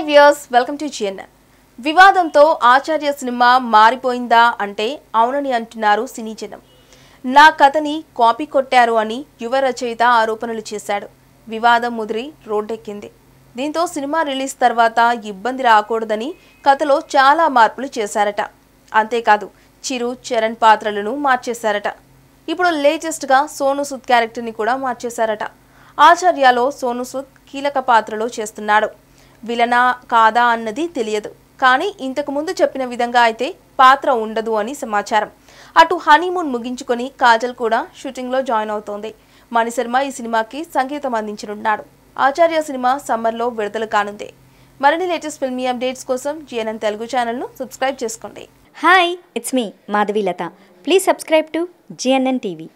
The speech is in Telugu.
hi viewers welcome to GNN వివాదంతో ఆచార్య సినిమా మారిపోయిందా అంటే అవునని అంటున్నారు సినీ జనం నా కథని కాపీ కొట్టారు అని యువ రచయిత ఆరోపణలు చేశాడు వివాదం ముదిరి రోడ్డెక్కింది దీంతో సినిమా రిలీజ్ తర్వాత ఇబ్బంది రాకూడదని కథలో చాలా మార్పులు చేశారట అంతేకాదు చిరు చరణ్ పాత్రలను మార్చేశారట ఇప్పుడు లేటెస్ట్గా సోను సుద్ క్యారెక్టర్ని కూడా మార్చేశారట ఆచార్యలో సోను సుద్ కీలక పాత్రలో చేస్తున్నాడు విలనా కాదా అన్నది తెలియదు కానీ ఇంతకుముందు చెప్పిన విధంగా అయితే పాత్ర ఉండదు అని సమాచారం అటు హనీమూన్ ముగించుకొని కాజల్ కూడా షూటింగ్లో జాయిన్ అవుతోంది మణిశర్మ ఈ సినిమాకి సంగీతం అందించనున్నాడు ఆచార్య సినిమా సమ్మర్లో విడుదల కానుంది మరిన్ని లేటెస్ట్ ఫిల్మీ అప్డేట్స్ కోసం జిఎన్ఎన్ తెలుగు ఛానల్ను సబ్స్క్రైబ్ చేసుకోండి hi it's me Madhavi Latha please subscribe to GNN TV